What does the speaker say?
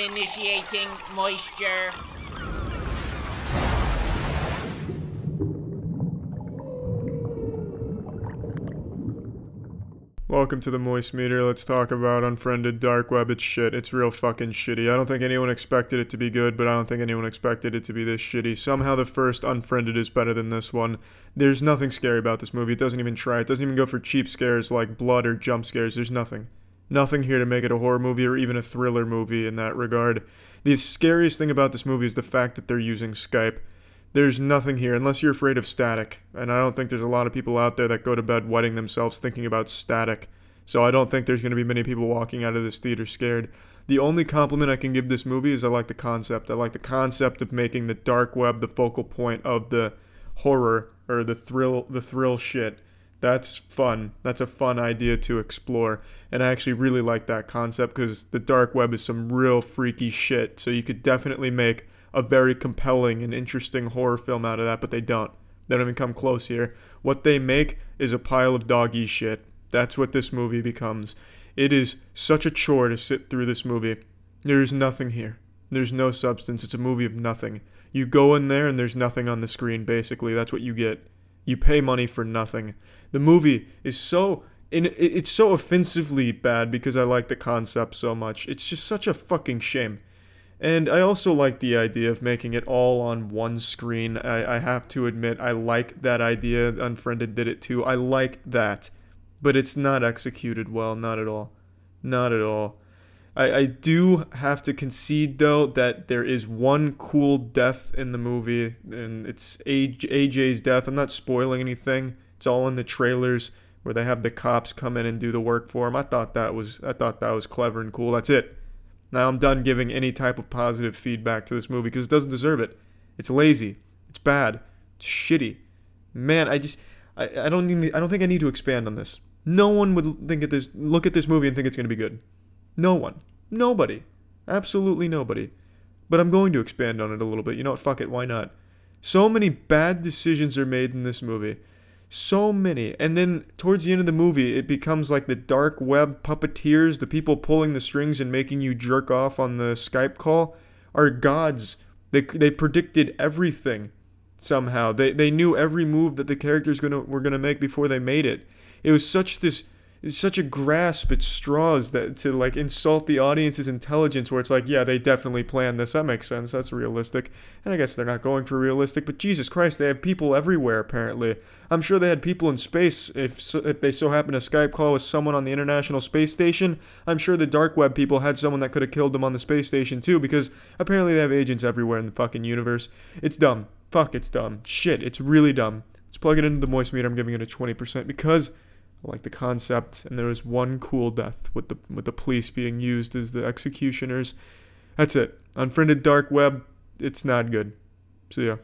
Initiating moisture. Welcome to the Moist Meter. Let's talk about Unfriended Dark Web. It's shit. It's real fucking shitty. I don't think anyone expected it to be good, but I don't think anyone expected it to be this shitty. Somehow the first Unfriended is better than this one. There's nothing scary about this movie. It doesn't even try. It doesn't even go for cheap scares like blood or jump scares. There's nothing. Nothing here to make it a horror movie or even a thriller movie in that regard. The scariest thing about this movie is the fact that they're using Skype. There's nothing here unless you're afraid of static, and I don't think there's a lot of people out there that go to bed wetting themselves thinking about static. So I don't think there's going to be many people walking out of this theater scared. The only compliment I can give this movie is I like the concept. I like the concept of making the dark web the focal point of the horror or the thrill the thrill shit that's fun. That's a fun idea to explore. And I actually really like that concept because the dark web is some real freaky shit. So you could definitely make a very compelling and interesting horror film out of that, but they don't. They don't even come close here. What they make is a pile of doggy shit. That's what this movie becomes. It is such a chore to sit through this movie. There is nothing here. There's no substance. It's a movie of nothing. You go in there and there's nothing on the screen, basically. That's what you get. You pay money for nothing. The movie is so it's so offensively bad because I like the concept so much. It's just such a fucking shame. And I also like the idea of making it all on one screen. I, I have to admit, I like that idea. Unfriended did it too. I like that. But it's not executed well, not at all. Not at all. I, I do have to concede though that there is one cool death in the movie, and it's AJ, AJ's death. I'm not spoiling anything. It's all in the trailers where they have the cops come in and do the work for him. I thought that was I thought that was clever and cool. That's it. Now I'm done giving any type of positive feedback to this movie because it doesn't deserve it. It's lazy. It's bad. It's shitty. Man, I just I, I don't need I don't think I need to expand on this. No one would think at this look at this movie and think it's going to be good. No one. Nobody. Absolutely nobody. But I'm going to expand on it a little bit. You know what? Fuck it. Why not? So many bad decisions are made in this movie. So many. And then towards the end of the movie, it becomes like the dark web puppeteers, the people pulling the strings and making you jerk off on the Skype call, are gods. They, they predicted everything somehow. They, they knew every move that the characters gonna, were going to make before they made it. It was such this it's such a grasp at straws that to like insult the audience's intelligence where it's like yeah they definitely planned this that makes sense that's realistic and i guess they're not going for realistic but jesus christ they have people everywhere apparently i'm sure they had people in space if so, if they so happened to skype call with someone on the international space station i'm sure the dark web people had someone that could have killed them on the space station too because apparently they have agents everywhere in the fucking universe it's dumb fuck it's dumb shit it's really dumb let's plug it into the moist meter i'm giving it a 20% because like the concept. And there was one cool death with the with the police being used as the executioners. That's it. Unfriended dark web. It's not good. See ya.